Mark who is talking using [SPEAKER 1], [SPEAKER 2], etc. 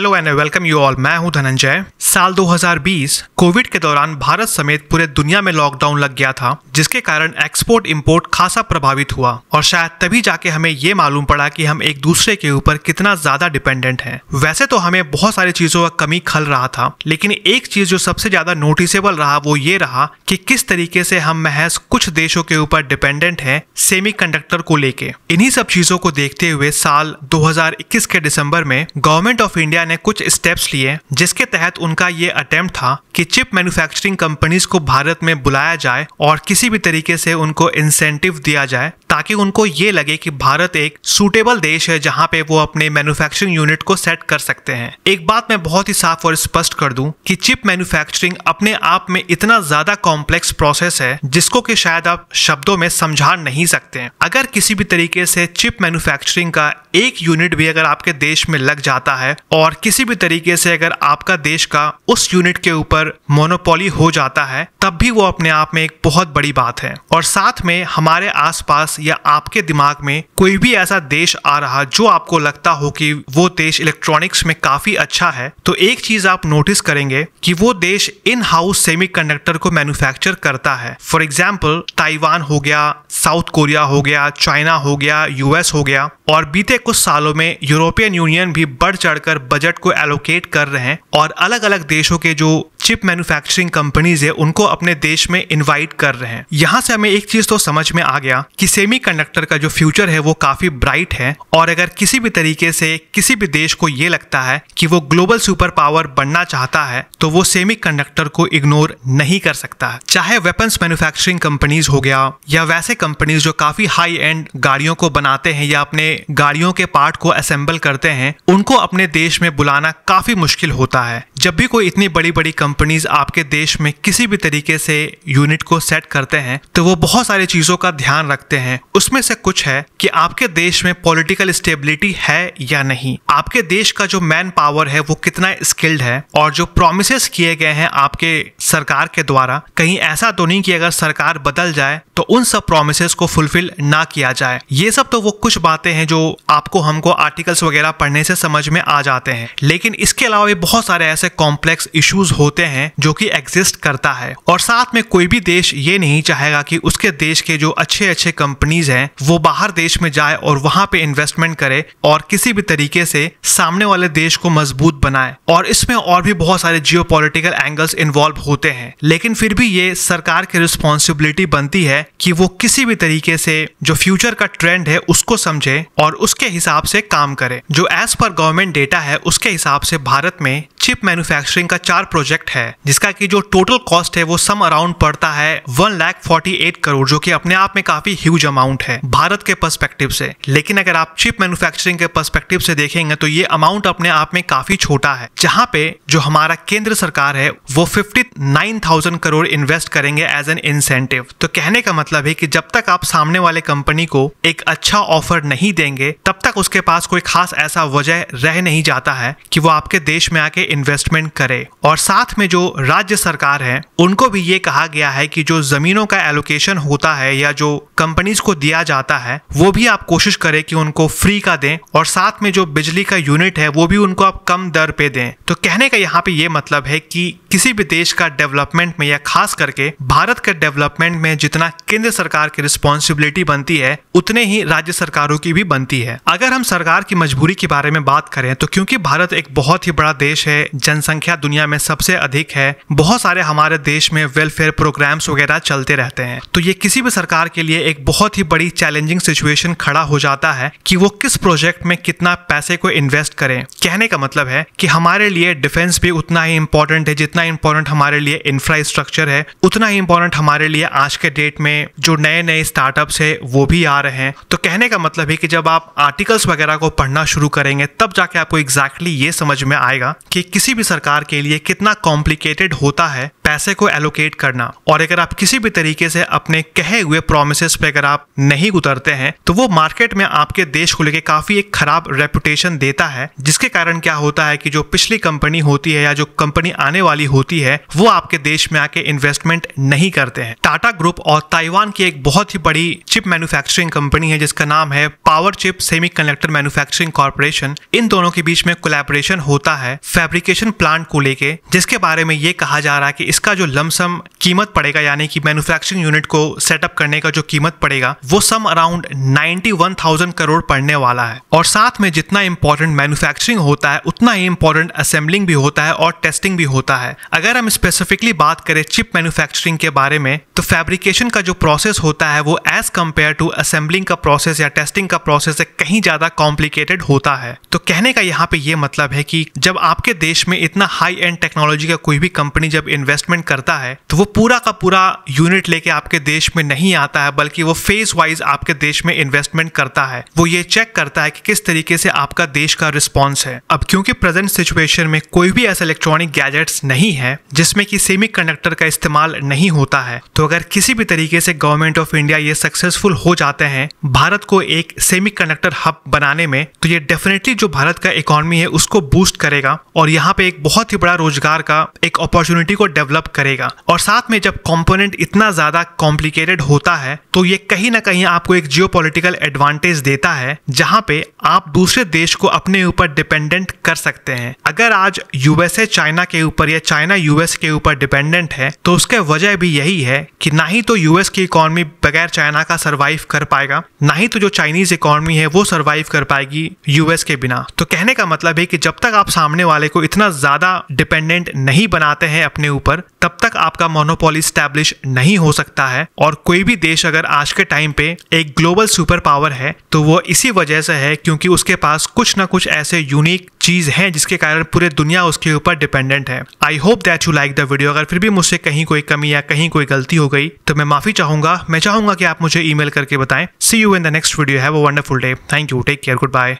[SPEAKER 1] hello and welcome you all मैं हूं धनंजय साल 2020 कोविड के दौरान भारत समेत पूरे दुनिया में लॉकडाउन लग गया था जिसके कारण एक्सपोर्ट इंपोर्ट खासा प्रभावित हुआ और शायद तभी जाके हमें ये मालूम पड़ा कि हम एक दूसरे के ऊपर कितना ज्यादा डिपेंडेंट हैं वैसे तो हमें बहुत सारी चीजों का कमी खल रहा था लेकिन एक चीज जो सबसे ज्यादा नोटिसेबल रहा वो ये रहा कि किस तरीके से हम महज कुछ देशों के ऊपर डिपेंडेंट है सेमी को लेके इन्ही सब चीजों को देखते हुए साल 2021 के दिसंबर में गवर्नमेंट ऑफ इंडिया ने कुछ स्टेप्स लिए जिसके तहत उनका उनका ये अटेम्प्ट था कि चिप मैन्युफैक्चरिंग कंपनीज को भारत में बुलाया जाए और किसी भी तरीके से उनको इंसेंटिव दिया जाए ताकि उनको ये लगे कि भारत एक सूटेबल देश है जहाँ पे वो अपने मैन्युफैक्चरिंग यूनिट को सेट कर सकते हैं एक बात मैं बहुत ही साफ और स्पष्ट कर दूं कि चिप मैन्युफैक्चरिंग अपने आप में इतना ज्यादा कॉम्प्लेक्स प्रोसेस है जिसको कि शायद आप शब्दों में समझा नहीं सकते हैं अगर किसी भी तरीके से चिप मैन्युफैक्चरिंग का एक यूनिट भी अगर आपके देश में लग जाता है और किसी भी तरीके से अगर आपका देश का उस यूनिट के ऊपर मोनोपोली हो जाता है तब भी वो अपने आप में एक बहुत बड़ी बात है और साथ में हमारे आसपास या आपके दिमाग में कोई भी ऐसा देश आ रहा जो आपको लगता हो कि वो देश इलेक्ट्रॉनिक्स में काफी अच्छा है तो एक चीज आप नोटिस करेंगे कि वो देश इन हाउस सेमीकंडक्टर को मैन्युफैक्चर करता है फॉर एग्जाम्पल ताइवान हो गया साउथ कोरिया हो गया चाइना हो गया यूएस हो गया और बीते कुछ सालों में यूरोपियन यूनियन भी बढ़ चढ़कर बजट को एलोकेट कर रहे हैं और अलग अलग देशों के जो चिप मैन्युफैक्चरिंग कंपनीज है उनको अपने देश में इन्वाइट कर रहे हैं यहाँ से हमें एक चीज तो समझ में आ गया कि सेमीकंडक्टर का जो फ्यूचर है वो काफी ब्राइट है और अगर किसी भी तरीके से किसी भी देश को ये लगता है कि वो ग्लोबल सुपर पावर बनना चाहता है तो वो सेमी को इग्नोर नहीं कर सकता है चाहे वेपन्स मैन्युफैक्चरिंग कंपनीज हो गया या वैसे कंपनीज जो काफी हाई एंड गाड़ियों को बनाते हैं या अपने गाड़ियों के पार्ट को असेंबल करते हैं उनको अपने देश में बुलाना काफी मुश्किल होता है जब भी कोई इतनी बड़ी बड़ी कंपनीज आपके देश में किसी भी तरीके से यूनिट को सेट करते हैं तो वो बहुत सारी चीज़ों का ध्यान रखते हैं उसमें से कुछ है कि आपके देश में पॉलिटिकल स्टेबिलिटी है या नहीं आपके देश का जो मैन पावर है वो कितना स्किल्ड है और जो प्रोमिस किए गए हैं आपके सरकार के द्वारा कहीं ऐसा तो नहीं कि अगर सरकार बदल जाए तो उन सब प्रोमिस को फुलफिल ना किया जाए ये सब तो वो कुछ बातें हैं जो आपको हमको आर्टिकल्स वगैरह पढ़ने से समझ में आ जाते हैं लेकिन इसके अलावा भी बहुत सारे ऐसे कॉम्प्लेक्स इश्यूज होते हैं जो कि एग्जिस्ट करता है और साथ में कोई भी देश ये नहीं चाहेगा कि उसके देश के जो अच्छे अच्छे कंपनीज हैं वो बाहर देश में जाए और वहां पे इन्वेस्टमेंट करे और किसी भी तरीके से सामने वाले देश को मजबूत बनाए और इसमें और भी बहुत सारे जियो एंगल्स इन्वॉल्व होते हैं लेकिन फिर भी ये सरकार की रिस्पॉन्सिबिलिटी बनती है कि वो किसी भी तरीके से जो फ्यूचर का ट्रेंड है उसको समझे और उसके हिसाब से काम करे जो एज पर गवर्नमेंट डेटा है उसके हिसाब से भारत में चिप मैन मैन्युफैक्चरिंग का चार प्रोजेक्ट है जिसका की जो टोटल कॉस्ट है वो सम अराउंड पड़ता है one lakh forty eight crore जो की अपने आप में काफी ह्यूज अमाउंट है भारत के पर्सपेक्टिव से लेकिन अगर आप चिप मैन्युफैक्चरिंग के पर्सपेक्टिव से देखेंगे तो ये अमाउंट अपने आप में काफी छोटा है जहाँ पे जो हमारा केंद्र सरकार है वो fifty nine thousand crore invest करेंगे एज एन इंसेंटिव तो कहने का मतलब है कि जब तक आप सामने वाले कंपनी को एक अच्छा ऑफर नहीं देंगे तब तक उसके पास कोई खास ऐसा वजह रह नहीं जाता है कि वो आपके देश में आके इन्वेस्ट इन्वेस्टमेंट करे और साथ में जो राज्य सरकार है उनको भी ये कहा गया है कि जो जमीनों का एलोकेशन होता है या जो कंपनीज को दिया जाता है वो भी आप कोशिश करें कि उनको फ्री का दें और साथ में जो बिजली का यूनिट है वो भी उनको आप कम दर पे दें तो कहने का यहाँ पे ये मतलब है कि किसी भी देश का डेवलपमेंट में या खास करके भारत के डेवलपमेंट में जितना केंद्र सरकार की रिस्पॉन्सिबिलिटी बनती है उतने ही राज्य सरकारों की भी बनती है अगर हम सरकार की मजबूरी के बारे में बात करें तो क्योंकि भारत एक बहुत ही बड़ा देश है जनसंख्या दुनिया में सबसे अधिक है बहुत सारे हमारे देश में वेलफेयर प्रोग्राम्स वगैरह चलते रहते हैं तो ये किसी भी सरकार के लिए एक बहुत ही बड़ी चैलेंजिंग सिचुएशन खड़ा हो जाता है कि वो किस प्रोजेक्ट में कितना पैसे को इन्वेस्ट करें कहने का मतलब है कि हमारे लिए डिफेंस भी उतना ही इम्पोर्टेंट है जितना जितना इम्पोर्टेंट हमारे लिए इंफ्रास्ट्रक्चर है उतना ही इम्पोर्टेंट हमारे लिए आज के डेट में जो नए नए स्टार्टअप्स है वो भी आ रहे हैं तो कहने का मतलब है कि जब आप आर्टिकल्स वगैरह को पढ़ना शुरू करेंगे तब जाके आपको एग्जैक्टली exactly ये समझ में आएगा कि किसी भी सरकार के लिए कितना कॉम्प्लिकेटेड होता है पैसे को एलोकेट करना और अगर आप किसी भी तरीके से अपने कहे हुए प्रोमिस पे अगर आप नहीं उतरते हैं तो वो मार्केट में आपके देश को लेकर काफी एक खराब रेपुटेशन देता है जिसके कारण क्या होता है कि जो पिछली कंपनी होती है या जो कंपनी आने वाली होती है वो आपके देश में आके इन्वेस्टमेंट नहीं करते हैं टाटा ग्रुप और ताइवान की एक बहुत ही बड़ी चिप मैन्युफैक्चरिंग कंपनी है जिसका नाम है power chip semiconductor manufacturing corporation इन दोनों के बीच में कोलेबोरेशन होता है फेब्रिकेशन प्लांट को लेके जिसके बारे में ये कहा जा रहा है कि इस इसका जो लमसम कीमत पड़ेगा यानी कि मैन्युफैक्चरिंग यूनिट को सेटअप करने का जो कीमत पड़ेगा वो सम अराउंड 91,000 करोड़ पड़ने वाला है और साथ में जितना इंपॉर्टेंट मैन्युफैक्चरिंग होता है उतना ही इंपॉर्टेंट असेंबलिंग भी होता है और टेस्टिंग भी होता है अगर हम स्पेसिफिकली बात करें चिप मैन्युफैक्चरिंग के बारे में तो फैब्रिकेशन का जो प्रोसेस होता है वो एज कम्पेयर टू असेंबलिंग का प्रोसेस या टेस्टिंग का प्रोसेस कहीं ज्यादा कॉम्प्लिकेटेड होता है तो कहने का यहाँ पे ये मतलब है कि जब आपके देश में इतना हाई एंड टेक्नोलॉजी का कोई भी कंपनी जब इन्वेस्टमेंट करता है तो वो पूरा का पूरा यूनिट लेके आपके देश में नहीं आता है बल्कि वो फेज वाइज आपके देश में इन्वेस्टमेंट करता है वो ये चेक करता है कि किस तरीके से आपका देश का रिस्पॉन्स है अब क्योंकि प्रेजेंट सिचुएशन में कोई भी ऐसा इलेक्ट्रॉनिक गैजेट्स नहीं है जिसमें कि सेमी कंडक्टर का इस्तेमाल नहीं होता है तो अगर किसी भी तरीके से गवर्नमेंट ऑफ इंडिया ये सक्सेसफुल हो जाते हैं भारत को एक सेमी कंडक्टर हब बनाने में तो ये डेफिनेटली जो भारत का इकोनॉमी है उसको बूस्ट करेगा और यहाँ पे एक बहुत ही बड़ा रोजगार का एक अपॉर्चुनिटी को डेवलप करेगा और साथ साथ में जब कंपोनेंट इतना ज़्यादा कॉम्प्लिकेटेड होता है तो ये कहीं ना कहीं आपको एक जियो एडवांटेज देता है जहां पे आप दूसरे देश को अपने ऊपर डिपेंडेंट कर सकते हैं अगर आज यूएसए चाइना के ऊपर या चाइना यूएस के ऊपर डिपेंडेंट है तो उसके वजह भी यही है कि ना ही तो यूएस की इकोनॉमी बगैर चाइना का सर्वाइव कर पाएगा ना ही तो जो चाइनीज इकोनॉमी है वो सर्वाइव कर पाएगी यूएस के बिना तो कहने का मतलब है कि जब तक आप सामने वाले को इतना ज्यादा डिपेंडेंट नहीं बनाते हैं अपने ऊपर तब तक आपका मोनो मोनोपोली स्टैब्लिश नहीं हो सकता है और कोई भी देश अगर आज के टाइम पे एक ग्लोबल सुपर पावर है तो वो इसी वजह से है क्योंकि उसके पास कुछ ना कुछ ऐसे यूनिक चीज है जिसके कारण पूरे दुनिया उसके ऊपर डिपेंडेंट है I hope that you like the video अगर फिर भी मुझसे कहीं कोई कमी या कहीं कोई गलती हो गई तो मैं माफी चाहूंगा मैं चाहूंगा कि आप मुझे ईमेल करके बताएं see you in the next video have a wonderful day thank you take care good bye